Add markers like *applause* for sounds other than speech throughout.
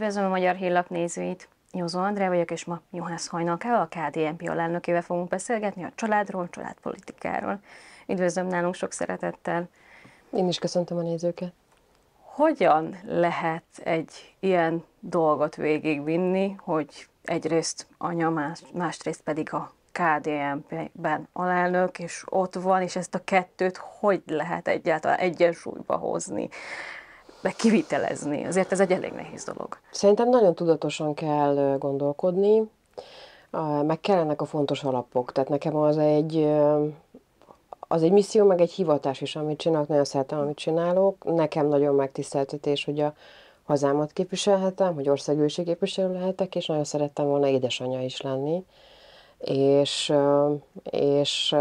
Üdvözlöm a Magyar Hírlap nézőit! Józó André vagyok, és ma Juhász Hajnalkával, a KDNP alelnökével fogunk beszélgetni a családról, családpolitikáról. Üdvözlöm nálunk sok szeretettel! Én is köszöntöm a nézőket! Hogyan lehet egy ilyen dolgot végigvinni, hogy egyrészt anya, más, másrészt pedig a KDNP-ben alelnök, és ott van, és ezt a kettőt hogy lehet egyáltalán egyensúlyba hozni? be kivitelezni. Azért ez egy elég nehéz dolog. Szerintem nagyon tudatosan kell gondolkodni, meg kellenek a fontos alapok. Tehát nekem az egy, az egy misszió, meg egy hivatás is, amit csinálok, nagyon szeretem, amit csinálok. Nekem nagyon megtiszteltetés, hogy a hazámat képviselhetem, hogy országgyűlési képviselő lehetek, és nagyon szerettem volna édesanyja is lenni és, és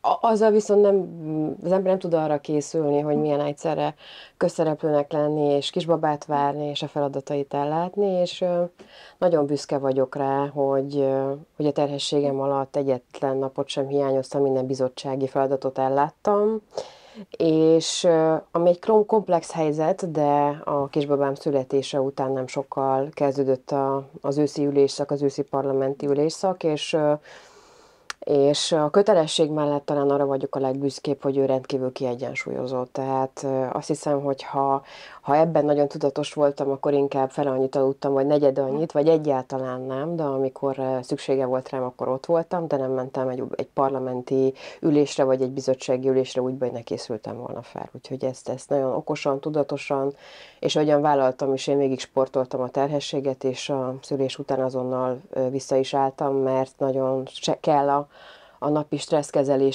azzal viszont nem, az ember nem tud arra készülni, hogy milyen egyszerre közszereplőnek lenni, és kisbabát várni, és a feladatait ellátni, és nagyon büszke vagyok rá, hogy, hogy a terhességem alatt egyetlen napot sem hiányoztam, minden bizottsági feladatot elláttam, és ami egy komplex helyzet, de a kisbabám születése után nem sokkal kezdődött a, az őszi ülésszak, az őszi parlamenti ülésszak, és és a kötelesség mellett talán arra vagyok a legbüszkébb, hogy ő rendkívül kiegyensúlyozott. Tehát azt hiszem, hogy ha, ha ebben nagyon tudatos voltam, akkor inkább fel annyit aludtam, vagy negyed annyit, vagy egyáltalán nem, de amikor szüksége volt rám, akkor ott voltam, de nem mentem egy, egy parlamenti ülésre, vagy egy bizottsági ülésre úgy, hogy ne készültem volna fel. Úgyhogy ezt, ezt nagyon okosan, tudatosan, és ahogyan vállaltam is, én végig sportoltam a terhességet, és a szülés után azonnal vissza is álltam, mert nagyon se kell a a napi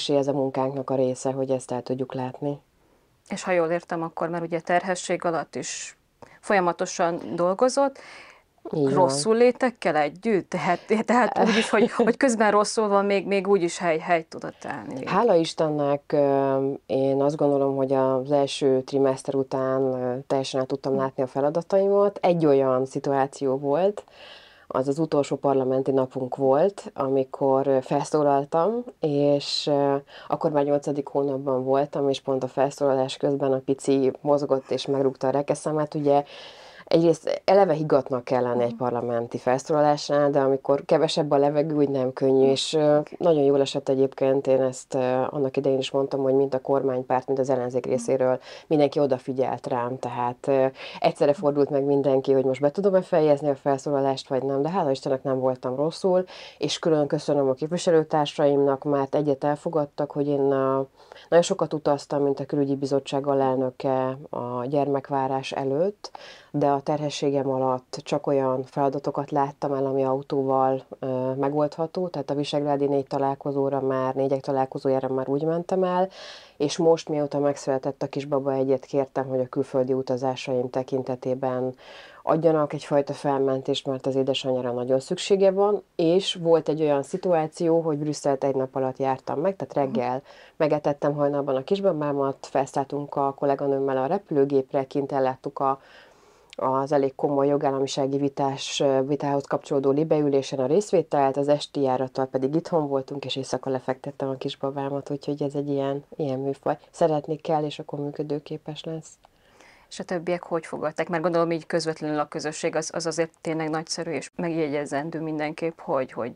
ez a munkánknak a része, hogy ezt el tudjuk látni. És ha jól értem, akkor már ugye terhesség alatt is folyamatosan dolgozott, Igen. rosszul létekkel együtt? Tehát, tehát úgy is, hogy, hogy közben rosszul van, még, még úgy is hely, hely tudott állni. Hála Istennek én azt gondolom, hogy az első trimester után teljesen el tudtam látni a feladataimat. Egy olyan szituáció volt, az az utolsó parlamenti napunk volt, amikor felszólaltam, és akkor már 8. hónapban voltam, és pont a felszólalás közben a pici mozgott és megrúgta a rekeszemet, hát ugye egyrészt eleve higatnak kellene egy parlamenti felszólalásnál, de amikor kevesebb a levegő, úgy nem könnyű, és nagyon jól esett egyébként, én ezt annak idején is mondtam, hogy mint a kormánypárt, mint az ellenzék részéről mindenki odafigyelt rám, tehát egyszerre fordult meg mindenki, hogy most be tudom-e fejezni a felszólalást, vagy nem, de hála Istennek nem voltam rosszul, és külön köszönöm a képviselőtársaimnak, mert egyet elfogadtak, hogy én a, nagyon sokat utaztam, mint a külügyi bizottság alelnöke a gyermekvárás előtt, de a terhességem alatt csak olyan feladatokat láttam el, ami autóval ö, megoldható, tehát a Visegrádi négy találkozóra már, négyek találkozójára már úgy mentem el, és most, mióta megszületett a kisbaba egyet, kértem, hogy a külföldi utazásaim tekintetében adjanak egyfajta felmentést, mert az édesanyjára nagyon szüksége van, és volt egy olyan szituáció, hogy Brüsszelt egy nap alatt jártam meg, tehát mhm. reggel megetettem hajnalban a kisbabámat, felszálltunk a kolléganőmmel a repülőgépre, kint elláttuk a az elég komoly jogállamisági vitás, vitához kapcsolódó libeülésen a részvételt, az esti járattal pedig itthon voltunk, és éjszaka lefektettem a kisbabámat, úgyhogy ez egy ilyen, ilyen műfaj. Szeretni kell, és akkor működőképes lesz. És a többiek hogy fogadták? Mert gondolom így közvetlenül a közösség az, az azért tényleg nagyszerű, és megjegyezendő mindenképp, hogy, hogy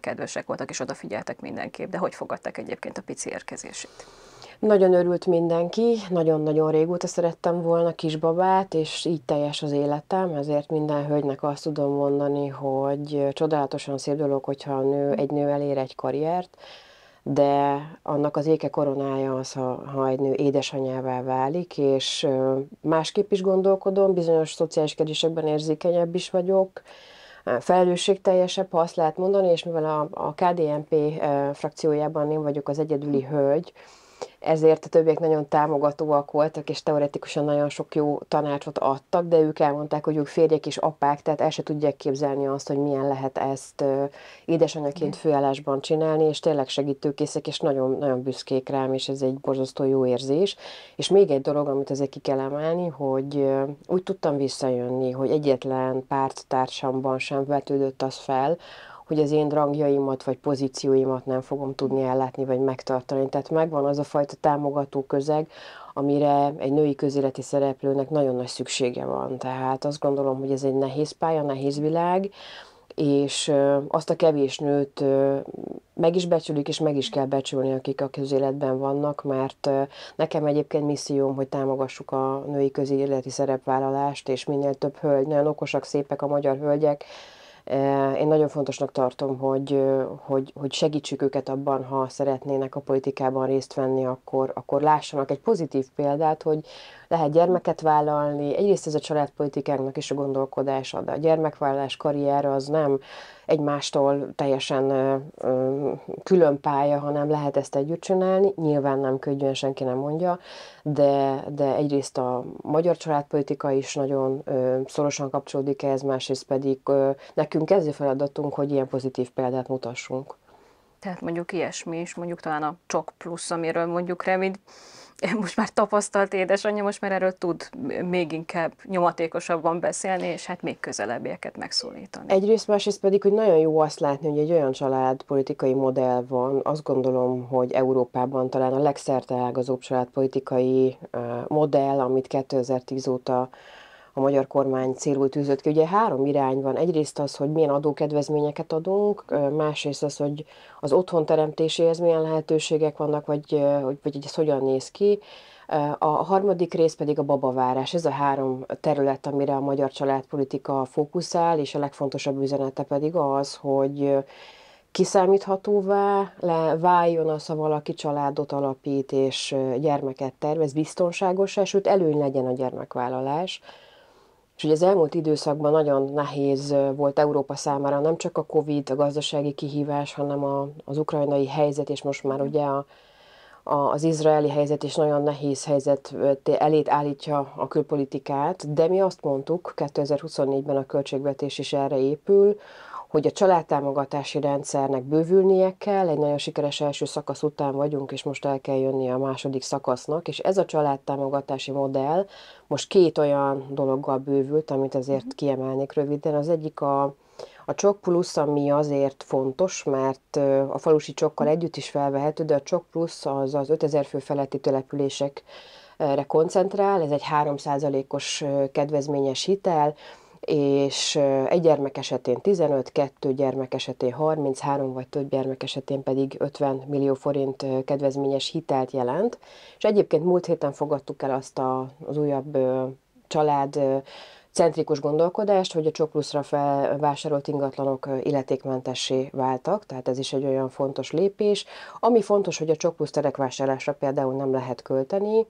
kedvesek voltak és odafigyeltek mindenképp. De hogy fogadták egyébként a pici érkezését? Nagyon örült mindenki, nagyon-nagyon régóta szerettem volna kisbabát, és így teljes az életem, ezért minden hölgynek azt tudom mondani, hogy csodálatosan szép dolog, hogyha a nő, egy nő elér egy karriert, de annak az éke koronája az, ha, ha egy nő édesanyává válik, és másképp is gondolkodom, bizonyos szociális kérdésekben érzékenyebb is vagyok, felelősségteljesebb, ha azt lehet mondani, és mivel a, a KDNP frakciójában én vagyok az egyedüli hölgy, ezért a többiek nagyon támogatóak voltak, és teoretikusan nagyon sok jó tanácsot adtak, de ők elmondták, hogy ők férjek és apák, tehát el se tudják képzelni azt, hogy milyen lehet ezt édesanyaként főállásban csinálni, és tényleg segítőkészek, és nagyon, nagyon büszkék rám, és ez egy borzasztó jó érzés. És még egy dolog, amit ezek ki kell emelni, hogy úgy tudtam visszajönni, hogy egyetlen párttársamban sem vetődött az fel, hogy az én rangjaimat vagy pozícióimat nem fogom tudni ellátni vagy megtartani. Tehát megvan az a fajta támogató közeg, amire egy női közéleti szereplőnek nagyon nagy szüksége van. Tehát azt gondolom, hogy ez egy nehéz pálya, nehéz világ, és azt a kevés nőt meg is becsülik, és meg is kell becsülni, akik a közéletben vannak, mert nekem egyébként misszióm, hogy támogassuk a női közéleti szerepvállalást, és minél több hölgy, nagyon okosak, szépek a magyar hölgyek, Eh, én nagyon fontosnak tartom, hogy, hogy, hogy segítsük őket abban, ha szeretnének a politikában részt venni, akkor, akkor lássanak egy pozitív példát, hogy lehet gyermeket vállalni. Egyrészt ez a családpolitikának is a gondolkodása, de a gyermekvállalás karrier az nem egymástól teljesen külön pálya, hanem lehet ezt együtt csinálni. Nyilván nem könnyűen senki nem mondja, de, de egyrészt a magyar családpolitika is nagyon szorosan kapcsolódik ehhez, másrészt pedig nekünk ez a feladatunk, hogy ilyen pozitív példát mutassunk. Tehát mondjuk ilyesmi is, mondjuk talán a csok plusz, amiről mondjuk remény, *laughs* most már tapasztalt édesanyja, most már erről tud még inkább nyomatékosabban beszélni, és hát még közelebbieket megszólítani. Egyrészt, másrészt pedig, hogy nagyon jó azt látni, hogy egy olyan család politikai modell van, azt gondolom, hogy Európában talán a ágazóbb családpolitikai modell, amit 2010 óta a magyar kormány célul tűzött ki. Ugye három irány van. Egyrészt az, hogy milyen adókedvezményeket adunk, másrészt az, hogy az otthon teremtéséhez milyen lehetőségek vannak, vagy, vagy, vagy ez hogyan néz ki. A harmadik rész pedig a babavárás. Ez a három terület, amire a magyar családpolitika fókuszál, és a legfontosabb üzenete pedig az, hogy kiszámíthatóvá le, váljon az, ha valaki családot alapít és gyermeket tervez, biztonságos, sőt előny legyen a gyermekvállalás. És ugye az elmúlt időszakban nagyon nehéz volt Európa számára nem csak a Covid, a gazdasági kihívás, hanem a, az ukrajnai helyzet, és most már ugye a, a, az izraeli helyzet is nagyon nehéz helyzet elét állítja a külpolitikát, de mi azt mondtuk 2024-ben a költségvetés is erre épül, hogy a családtámogatási rendszernek bővülnie kell, egy nagyon sikeres első szakasz után vagyunk, és most el kell jönni a második szakasznak, és ez a családtámogatási modell most két olyan dologgal bővült, amit azért mhm. kiemelnék röviden. Az egyik a, a csok plusz, ami azért fontos, mert a falusi csokkal mhm. együtt is felvehető, de a csok plusz az az 5000 fő feletti települések koncentrál, ez egy 3%-os kedvezményes hitel, és egy gyermek esetén 15, kettő gyermek esetén 33, vagy több gyermek esetén pedig 50 millió forint kedvezményes hitelt jelent. És egyébként múlt héten fogadtuk el azt a, az újabb család centrikus gondolkodást, hogy a csokluszra felvásárolt ingatlanok illetékmentessé váltak, tehát ez is egy olyan fontos lépés. Ami fontos, hogy a csoklusz terekvásárlásra például nem lehet költeni,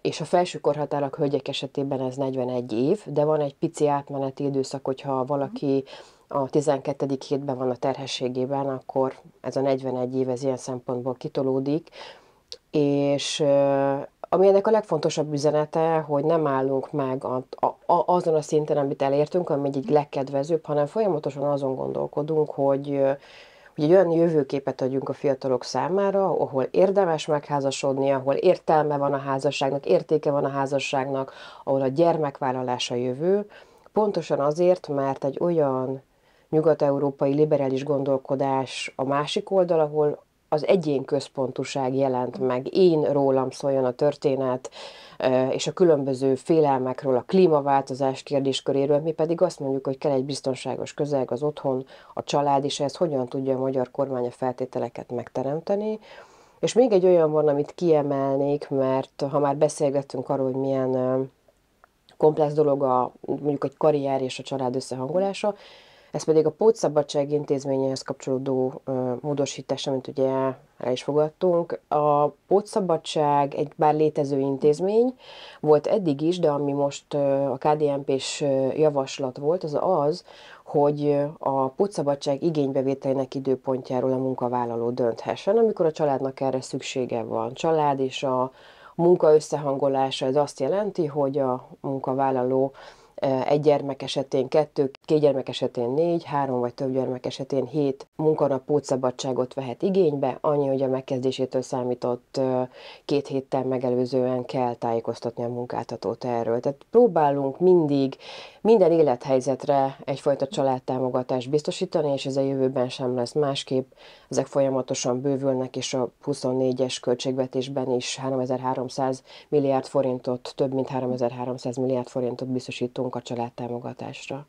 és a felső korhatárak hölgyek esetében ez 41 év, de van egy pici átmeneti időszak, hogyha mhm. valaki a 12. hétben van a terhességében, akkor ez a 41 év ez ilyen szempontból kitolódik, és ami ennek a legfontosabb üzenete, hogy nem állunk meg a, a, a, azon a szinten, amit elértünk, ami egy legkedvezőbb, hanem folyamatosan azon gondolkodunk, hogy, hogy egy olyan jövőképet adjunk a fiatalok számára, ahol érdemes megházasodni, ahol értelme van a házasságnak, értéke van a házasságnak, ahol a gyermekvállalás a jövő, pontosan azért, mert egy olyan nyugat-európai liberális gondolkodás a másik oldal, ahol az egyén központuság jelent meg. Én rólam szóljon a történet, és a különböző félelmekről, a klímaváltozás kérdésköréről, mi pedig azt mondjuk, hogy kell egy biztonságos közeg az otthon, a család, és ez hogyan tudja a magyar kormány a feltételeket megteremteni. És még egy olyan van, amit kiemelnék, mert ha már beszélgettünk arról, hogy milyen komplex dolog a, mondjuk egy karrier és a család összehangolása, ez pedig a Pótszabadság intézményéhez kapcsolódó módosítás, amit ugye el is fogadtunk. A Pótszabadság egy bár létező intézmény volt eddig is, de ami most a KDNP-s javaslat volt, az az, hogy a pótszabadság igénybevételének időpontjáról a munkavállaló dönthessen, amikor a családnak erre szüksége van. Család és a munka összehangolása, ez azt jelenti, hogy a munkavállaló egy gyermek esetén kettő, két gyermek esetén négy, három vagy több gyermek esetén hét munkanap pótszabadságot vehet igénybe, annyi, hogy a megkezdésétől számított két héttel megelőzően kell tájékoztatni a munkáltatót erről. Tehát próbálunk mindig minden élethelyzetre egyfajta családtámogatást biztosítani, és ez a jövőben sem lesz másképp. Ezek folyamatosan bővülnek, és a 24-es költségvetésben is 3300 milliárd forintot, több mint 3300 milliárd forintot biztosítunk szorulunk a családtámogatásra.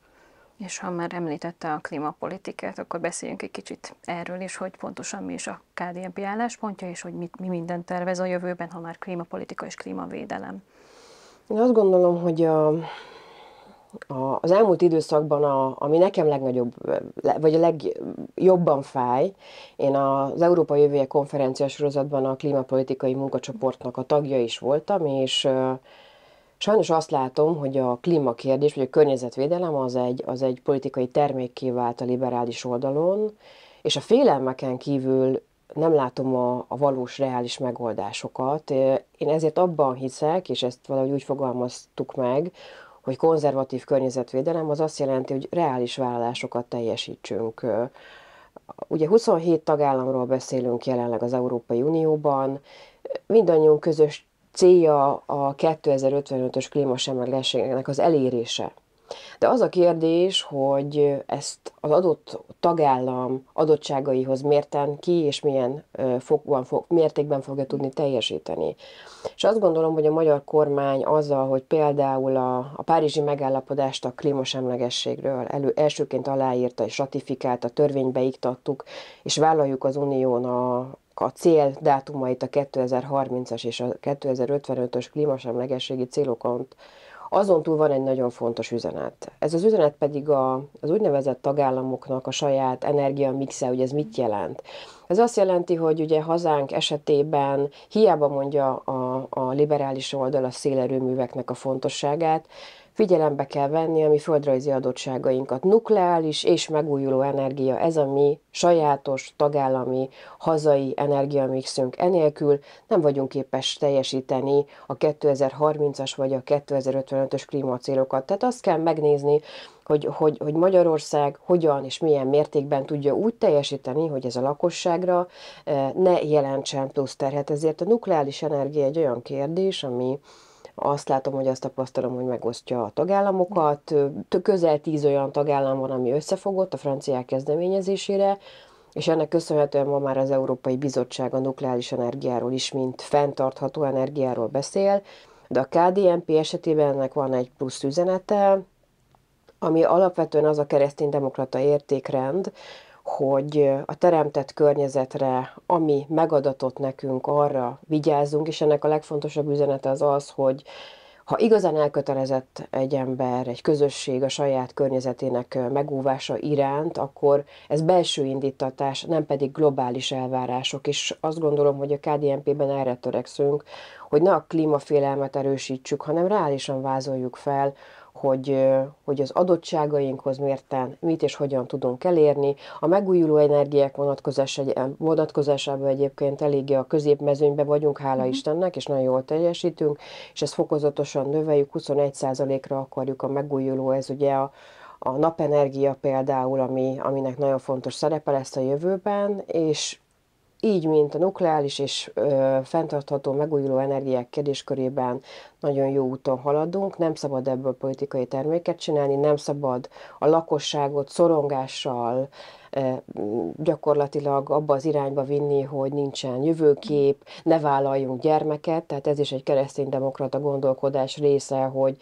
És ha már említette a klímapolitikát, akkor beszéljünk egy kicsit erről is, hogy pontosan mi is a KDNP álláspontja, és hogy mit, mi mindent tervez a jövőben, ha már klímapolitika és klímavédelem. Én azt gondolom, hogy a, a, az elmúlt időszakban, a, ami nekem legnagyobb, vagy a legjobban fáj, én az Európa Jövője konferencia sorozatban a klímapolitikai munkacsoportnak a tagja is voltam, és Sajnos azt látom, hogy a klímakérdés, vagy a környezetvédelem az egy, az egy politikai termékké vált a liberális oldalon, és a félelmeken kívül nem látom a, a valós, reális megoldásokat. Én ezért abban hiszek, és ezt valahogy úgy fogalmaztuk meg, hogy konzervatív környezetvédelem az azt jelenti, hogy reális vállalásokat teljesítsünk. Ugye 27 tagállamról beszélünk jelenleg az Európai Unióban, mindannyiunk közös célja a 2055-ös klímasemlegességnek az elérése. De az a kérdés, hogy ezt az adott tagállam adottságaihoz mérten ki és milyen fokban, fok, mértékben fogja tudni teljesíteni. És azt gondolom, hogy a magyar kormány azzal, hogy például a, a Párizsi megállapodást a klímasemlegességről elő, elsőként aláírta és ratifikálta, törvénybe iktattuk, és vállaljuk az unión a, a cél dátumait, a 2030-as és a 2055-ös klímasemlegességi célokon, azon túl van egy nagyon fontos üzenet. Ez az üzenet pedig a, az úgynevezett tagállamoknak a saját energiamixe, hogy ez mit jelent. Ez azt jelenti, hogy ugye hazánk esetében hiába mondja a, a liberális oldal a szélerőműveknek a fontosságát, Figyelembe kell venni a mi földrajzi adottságainkat. Nukleális és megújuló energia, ez a mi sajátos, tagállami, hazai energiamixünk. Enélkül nem vagyunk képes teljesíteni a 2030-as vagy a 2055-ös klímacélokat. Tehát azt kell megnézni, hogy, hogy, hogy Magyarország hogyan és milyen mértékben tudja úgy teljesíteni, hogy ez a lakosságra eh, ne jelentsen plusz terhet. Ezért a nukleális energia egy olyan kérdés, ami azt látom, hogy azt tapasztalom, hogy megosztja a tagállamokat. Közel tíz olyan tagállam van, ami összefogott a franciák kezdeményezésére, és ennek köszönhetően ma már az Európai Bizottság a nukleáris energiáról is, mint fenntartható energiáról beszél, de a KDNP esetében ennek van egy plusz üzenete, ami alapvetően az a kereszténydemokrata értékrend, hogy a teremtett környezetre, ami megadatott nekünk, arra vigyázzunk, és ennek a legfontosabb üzenete az az, hogy ha igazán elkötelezett egy ember, egy közösség a saját környezetének megóvása iránt, akkor ez belső indítatás, nem pedig globális elvárások, és azt gondolom, hogy a KDNP-ben erre törekszünk, hogy ne a klímafélelmet erősítsük, hanem reálisan vázoljuk fel, hogy, hogy az adottságainkhoz mérten mit és hogyan tudunk elérni. A megújuló energiák vonatkozásában egyébként eléggé a középmezőnybe vagyunk, hála mm Istennek, és nagyon jól teljesítünk, és ezt fokozatosan növeljük, 21%-ra akarjuk a megújuló, ez ugye a, a napenergia például, ami, aminek nagyon fontos szerepe lesz a jövőben, és így, mint a nukleális és ö, fenntartható megújuló energiák kérdéskörében nagyon jó úton haladunk, nem szabad ebből politikai terméket csinálni, nem szabad a lakosságot szorongással ö, gyakorlatilag abba az irányba vinni, hogy nincsen jövőkép, ne vállaljunk gyermeket, tehát ez is egy kereszténydemokrata gondolkodás része, hogy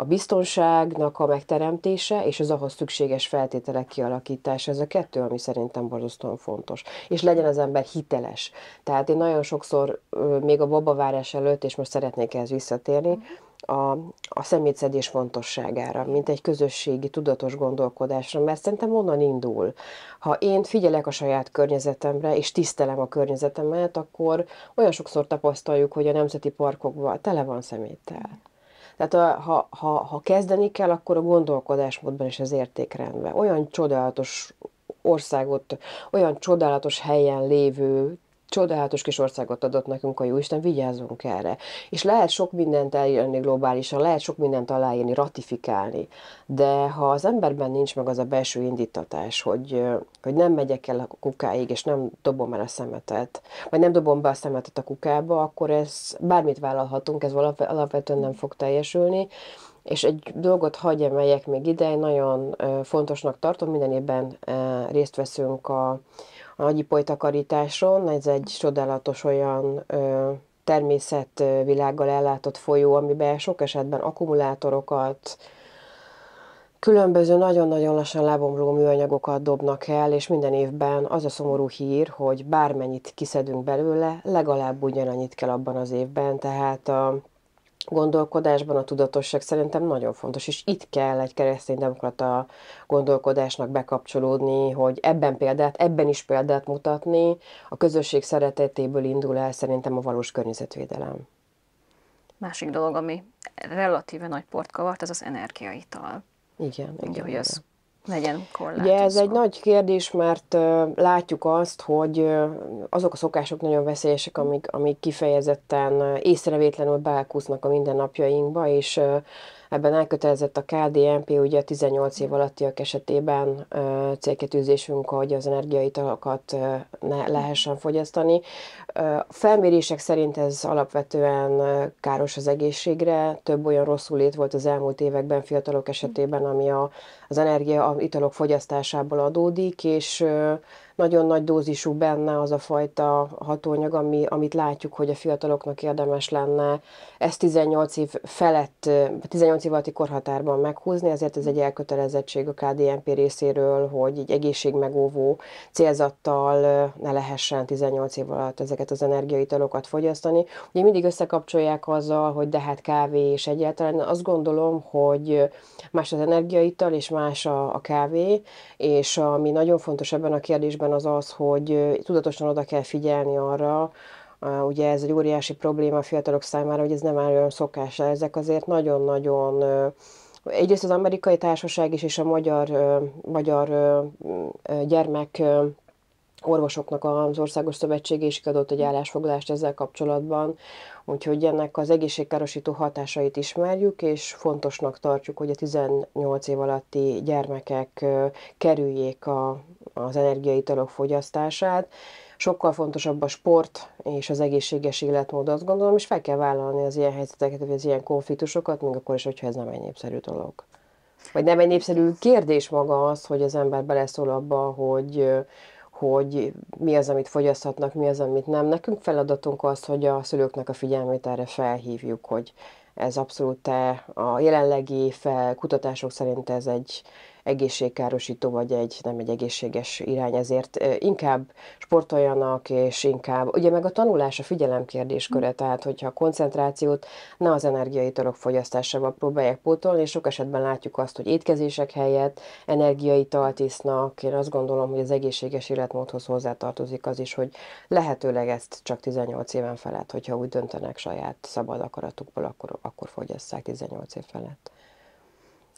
a biztonságnak a megteremtése és az ahhoz szükséges feltételek kialakítása, ez a kettő, ami szerintem borzasztóan fontos. És legyen az ember hiteles. Tehát én nagyon sokszor, még a babavárás előtt, és most szeretnék ehhez visszatérni, a, a szemétszedés fontosságára, mint egy közösségi, tudatos gondolkodásra, mert szerintem onnan indul. Ha én figyelek a saját környezetemre, és tisztelem a környezetemet, akkor olyan sokszor tapasztaljuk, hogy a nemzeti parkokban tele van szeméttel. Tehát ha, ha, ha kezdeni kell, akkor a gondolkodásmódban is az értékrendben. Olyan csodálatos országot, olyan csodálatos helyen lévő csodálatos kis országot adott nekünk a Jóisten, vigyázzunk erre. És lehet sok mindent elérni globálisan, lehet sok mindent aláírni, ratifikálni, de ha az emberben nincs meg az a belső indítatás, hogy, hogy nem megyek el a kukáig, és nem dobom el a szemetet, vagy nem dobom be a szemetet a kukába, akkor ez bármit vállalhatunk, ez alapvetően nem fog teljesülni, és egy dolgot hagyj, emeljek még ide, nagyon fontosnak tartom, minden évben részt veszünk a a gyipolytakarításon. Ez egy csodálatos olyan ö, természetvilággal ellátott folyó, amiben sok esetben akkumulátorokat, különböző nagyon-nagyon lassan lábomló műanyagokat dobnak el, és minden évben az a szomorú hír, hogy bármennyit kiszedünk belőle, legalább ugyanannyit kell abban az évben, tehát a gondolkodásban a tudatosság szerintem nagyon fontos, és itt kell egy demokrata gondolkodásnak bekapcsolódni, hogy ebben példát, ebben is példát mutatni, a közösség szeretetéből indul el szerintem a valós környezetvédelem. Másik dolog, ami relatíve nagy port kavart, az az energiaital. Igen, igen. Ugye, hogy az legyen korlátozva? Ugye ez egy nagy kérdés, mert látjuk azt, hogy azok a szokások nagyon veszélyesek, amik, amik kifejezetten észrevétlenül beákúsznak a mindennapjainkba, és Ebben elkötelezett a KDNP, ugye a 18 év alattiak esetében célkitűzésünk, hogy az energiaitalokat ne lehessen fogyasztani. A felmérések szerint ez alapvetően káros az egészségre. Több olyan rosszul lét volt az elmúlt években fiatalok esetében, ami a, az energiaitalok fogyasztásából adódik, és nagyon nagy dózisú benne az a fajta hatóanyag, ami, amit látjuk, hogy a fiataloknak érdemes lenne ezt 18 év felett, 18 év alatti korhatárban meghúzni, ezért ez egy elkötelezettség a KDNP részéről, hogy így egészségmegóvó célzattal ne lehessen 18 év alatt ezeket az energiaitalokat fogyasztani. Ugye mindig összekapcsolják azzal, hogy de hát kávé és egyáltalán azt gondolom, hogy más az energiaital és más a, a kávé, és ami nagyon fontos ebben a kérdésben az az, hogy tudatosan oda kell figyelni arra, Ugye ez egy óriási probléma a fiatalok számára, hogy ez nem áll olyan szokásra. Ezek azért nagyon-nagyon egyrészt az amerikai társaság is, és a magyar, magyar gyermek orvosoknak az Országos Szövetség is adott egy állásfoglalást ezzel kapcsolatban, úgyhogy ennek az egészségkárosító hatásait ismerjük, és fontosnak tartjuk, hogy a 18 év alatti gyermekek kerüljék a, az energiaitalok fogyasztását, sokkal fontosabb a sport és az egészséges életmód, azt gondolom, és fel kell vállalni az ilyen helyzeteket, vagy az ilyen konfliktusokat, még akkor is, hogyha ez nem egy népszerű dolog. Vagy nem egy népszerű kérdés maga az, hogy az ember beleszól abba, hogy, hogy mi az, amit fogyaszthatnak, mi az, amit nem. Nekünk feladatunk az, hogy a szülőknek a figyelmét erre felhívjuk, hogy ez abszolút a jelenlegi fel, kutatások szerint ez egy egészségkárosító, vagy egy nem egy egészséges irány, ezért inkább sportoljanak, és inkább, ugye meg a tanulás a figyelem kérdésköre, tehát hogyha a koncentrációt ne az energiaitalok fogyasztásával próbálják pótolni, és sok esetben látjuk azt, hogy étkezések helyett energiaitalt isznak, én azt gondolom, hogy az egészséges életmódhoz hozzátartozik az is, hogy lehetőleg ezt csak 18 éven felett, hogyha úgy döntenek saját szabad akaratukból, akkor, akkor fogyasszák 18 év felett.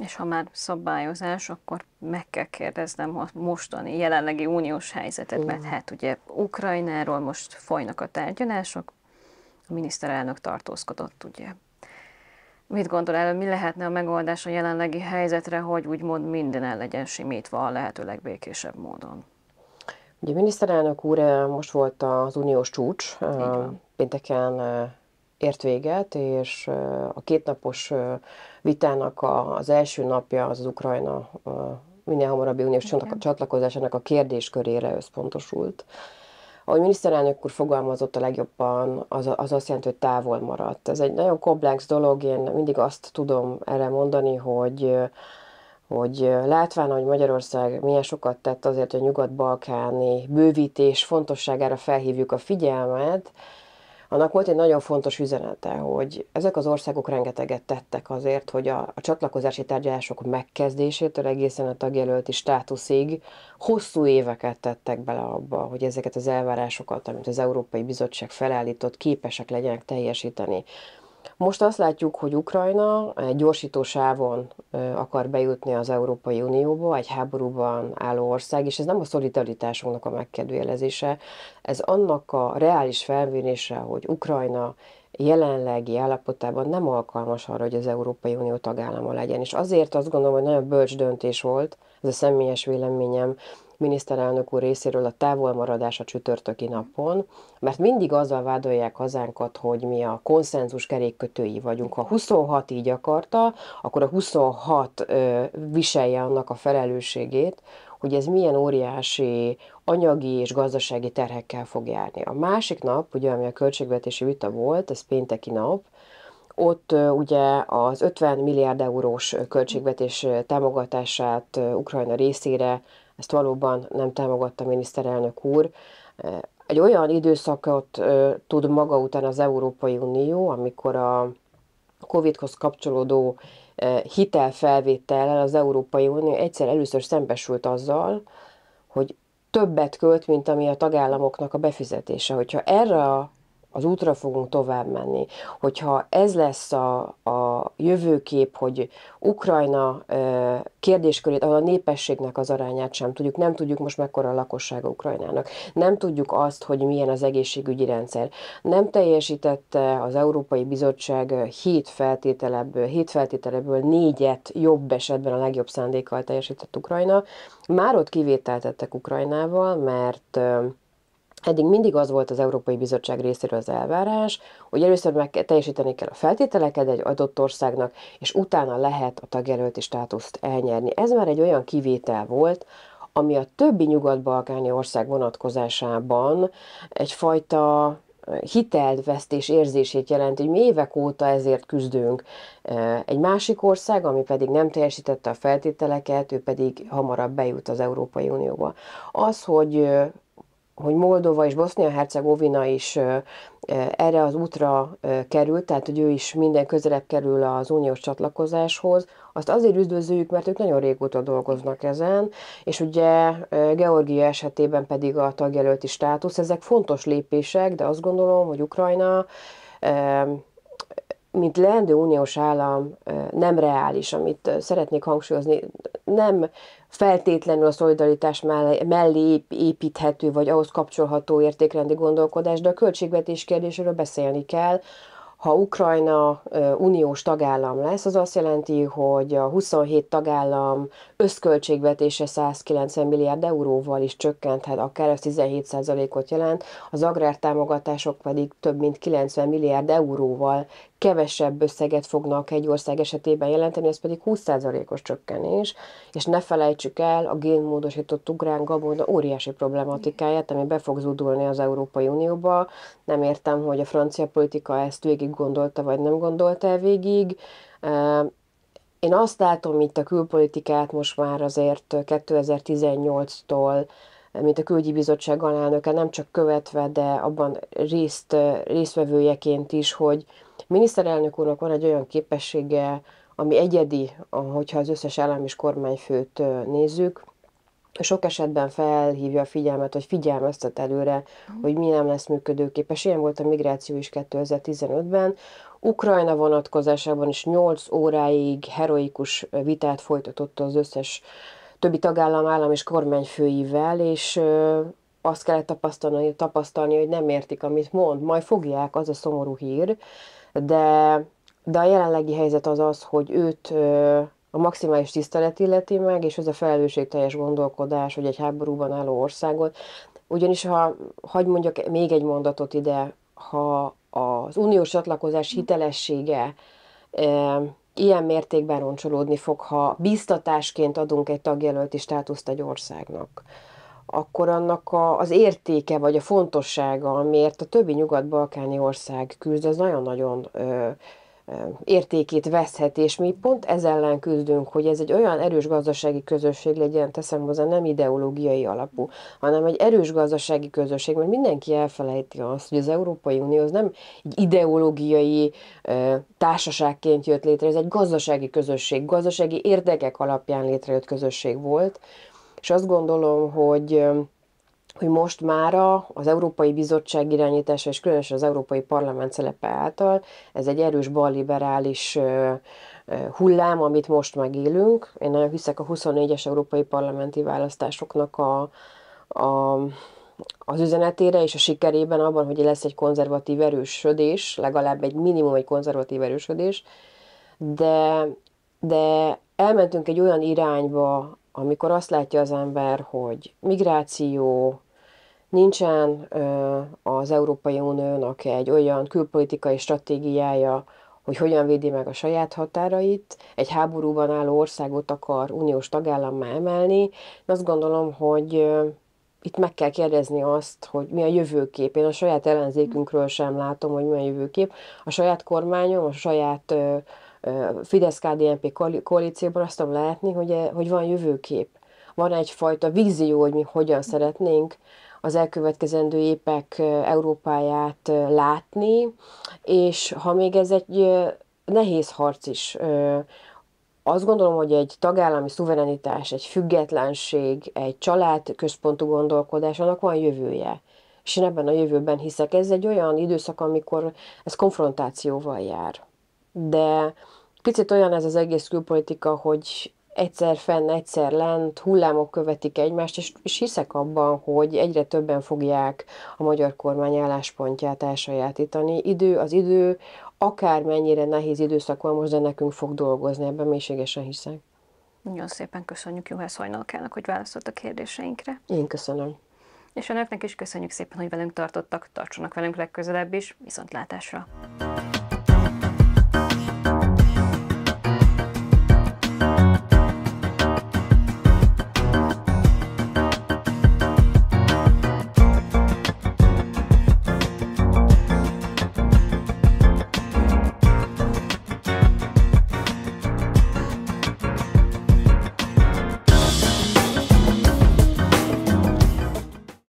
És ha már szabályozás, akkor meg kell kérdeznem a mostani, jelenlegi uniós helyzetet, mert hát ugye Ukrajnáról most folynak a tárgyalások, a miniszterelnök tartózkodott, ugye. Mit gondol el, mi lehetne a megoldás a jelenlegi helyzetre, hogy úgymond minden el legyen simítva a lehető legbékésebb módon? Ugye miniszterelnök úr eh, most volt az uniós csúcs, eh, pénteken eh, ért véget, és a kétnapos vitának az első napja az, az Ukrajna minél hamarabb uniós Igen. csatlakozásának a kérdéskörére összpontosult. Ahogy miniszterelnök úr fogalmazott a legjobban, az, az azt jelenti, hogy távol maradt. Ez egy nagyon komplex dolog, én mindig azt tudom erre mondani, hogy hogy látván, hogy Magyarország milyen sokat tett azért, hogy a nyugat-balkáni bővítés fontosságára felhívjuk a figyelmet, annak volt egy nagyon fontos üzenete, hogy ezek az országok rengeteget tettek azért, hogy a, a csatlakozási tárgyalások megkezdésétől egészen a tagjelölti státuszig hosszú éveket tettek bele abba, hogy ezeket az elvárásokat, amit az Európai Bizottság felállított, képesek legyenek teljesíteni. Most azt látjuk, hogy Ukrajna egy gyorsító sávon akar bejutni az Európai Unióba, egy háborúban álló ország, és ez nem a szolidaritásunknak a megkedőjelezése, ez annak a reális felvénése, hogy Ukrajna jelenlegi állapotában nem alkalmas arra, hogy az Európai Unió tagállama legyen. És azért azt gondolom, hogy nagyon bölcs döntés volt, ez a személyes véleményem, miniszterelnök úr részéről a távolmaradás a csütörtöki napon, mert mindig azzal vádolják hazánkat, hogy mi a konszenzus kerékkötői vagyunk. Ha 26 így akarta, akkor a 26 ö, viselje annak a felelősségét, hogy ez milyen óriási anyagi és gazdasági terhekkel fog járni. A másik nap, ugye, ami a költségvetési vita volt, ez pénteki nap, ott ugye az 50 milliárd eurós költségvetés támogatását Ukrajna részére ezt valóban nem támogatta miniszterelnök úr. Egy olyan időszakot tud maga után az Európai Unió, amikor a COVID-hoz kapcsolódó hitelfelvétellel az Európai Unió egyszer először szembesült azzal, hogy többet költ, mint ami a tagállamoknak a befizetése. Hogyha erre a az útra fogunk tovább menni. Hogyha ez lesz a, a jövőkép, hogy Ukrajna e, kérdéskörét, ahol a népességnek az arányát sem tudjuk, nem tudjuk most mekkora a lakossága Ukrajnának, nem tudjuk azt, hogy milyen az egészségügyi rendszer, nem teljesítette az Európai Bizottság hét feltételeből, hét feltételeből négyet jobb esetben a legjobb szándékkal teljesített Ukrajna, már ott kivételtettek Ukrajnával, mert Eddig mindig az volt az Európai Bizottság részéről az elvárás, hogy először meg teljesíteni kell a feltételeket egy adott országnak, és utána lehet a tagjelölti státuszt elnyerni. Ez már egy olyan kivétel volt, ami a többi nyugat-balkáni ország vonatkozásában egyfajta hiteltvesztés érzését jelent, hogy mi évek óta ezért küzdünk. Egy másik ország, ami pedig nem teljesítette a feltételeket, ő pedig hamarabb bejut az Európai Unióba. Az, hogy hogy Moldova és Bosznia-Hercegovina is erre az útra került, tehát hogy ő is minden közelebb kerül az uniós csatlakozáshoz, azt azért üdvözlőjük, mert ők nagyon régóta dolgoznak ezen, és ugye Georgia esetében pedig a tagjelölti státusz, ezek fontos lépések, de azt gondolom, hogy Ukrajna mint leendő uniós állam nem reális, amit szeretnék hangsúlyozni, nem feltétlenül a szolidaritás mellé, építhető, vagy ahhoz kapcsolható értékrendi gondolkodás, de a költségvetés kérdéséről beszélni kell, ha Ukrajna uniós tagállam lesz, az azt jelenti, hogy a 27 tagállam összköltségvetése 190 milliárd euróval is csökkenthet, akár ez 17%-ot jelent, az agrártámogatások pedig több mint 90 milliárd euróval kevesebb összeget fognak egy ország esetében jelenteni, ez pedig 20%-os csökkenés, és ne felejtsük el a génmódosított ugrán gabona óriási problematikáját, ami be fog zúdulni az Európai Unióba. Nem értem, hogy a francia politika ezt végig gondolta, vagy nem gondolta el végig. Én azt látom itt a külpolitikát most már azért 2018-tól mint a külügyi bizottság alelnöke, nem csak követve, de abban részt, résztvevőjeként is, hogy, miniszterelnök úrnak van egy olyan képessége, ami egyedi, hogyha az összes állam és kormányfőt nézzük, sok esetben felhívja a figyelmet, hogy figyelmeztet előre, mhm. hogy mi nem lesz működőképes. Ilyen volt a migráció is 2015-ben. Ukrajna vonatkozásában is 8 óráig heroikus vitát folytatott az összes többi tagállam állam és kormányfőivel, és azt kellett tapasztalni, tapasztalni, hogy nem értik, amit mond, majd fogják, az a szomorú hír de, de a jelenlegi helyzet az az, hogy őt a maximális tisztelet illeti meg, és ez a felelősségteljes gondolkodás, hogy egy háborúban álló országot. Ugyanis, ha hagy mondjak még egy mondatot ide, ha az uniós csatlakozás hitelessége e, ilyen mértékben roncsolódni fog, ha biztatásként adunk egy tagjelölti státuszt egy országnak, akkor annak a, az értéke vagy a fontossága, amiért a többi nyugat-balkáni ország küzd, az nagyon-nagyon ö, ö, értékét veszhet, és mi pont ez ellen küzdünk, hogy ez egy olyan erős gazdasági közösség legyen, teszem hozzá, nem ideológiai alapú, hanem egy erős gazdasági közösség, mert mindenki elfelejti azt, hogy az Európai Unió az nem egy ideológiai ö, társaságként jött létre, ez egy gazdasági közösség, gazdasági érdekek alapján létrejött közösség volt, és azt gondolom, hogy hogy most már az Európai Bizottság irányítása, és különösen az Európai Parlament szerepe által, ez egy erős balliberális hullám, amit most megélünk. Én nagyon hiszek a 24-es európai parlamenti választásoknak a, a, az üzenetére és a sikerében abban, hogy lesz egy konzervatív erősödés, legalább egy minimum egy konzervatív erősödés, de, de elmentünk egy olyan irányba amikor azt látja az ember, hogy migráció, nincsen az Európai Uniónak egy olyan külpolitikai stratégiája, hogy hogyan védi meg a saját határait, egy háborúban álló országot akar uniós tagállammá emelni. Én azt gondolom, hogy itt meg kell kérdezni azt, hogy mi a jövőkép. Én a saját ellenzékünkről sem látom, hogy mi a jövőkép. A saját kormányom, a saját Fidesz-KDNP koalícióban azt tudom látni, hogy, hogy van jövőkép. Van egyfajta vízió, hogy mi hogyan szeretnénk az elkövetkezendő épek Európáját látni, és ha még ez egy nehéz harc is, azt gondolom, hogy egy tagállami szuverenitás, egy függetlenség, egy központú gondolkodás, annak van jövője. És én ebben a jövőben hiszek. Ez egy olyan időszak, amikor ez konfrontációval jár de picit olyan ez az egész külpolitika, hogy egyszer fenn, egyszer lent, hullámok követik egymást, és, és hiszek abban, hogy egyre többen fogják a magyar kormány álláspontját elsajátítani. Idő az idő, akármennyire nehéz időszak van most, de nekünk fog dolgozni, ebben mélységesen hiszek. Nagyon szépen köszönjük Juhász Hajnalkának, hogy válaszolt a kérdéseinkre. Én köszönöm. És önöknek is köszönjük szépen, hogy velünk tartottak, tartsanak velünk legközelebb is, viszontlátásra!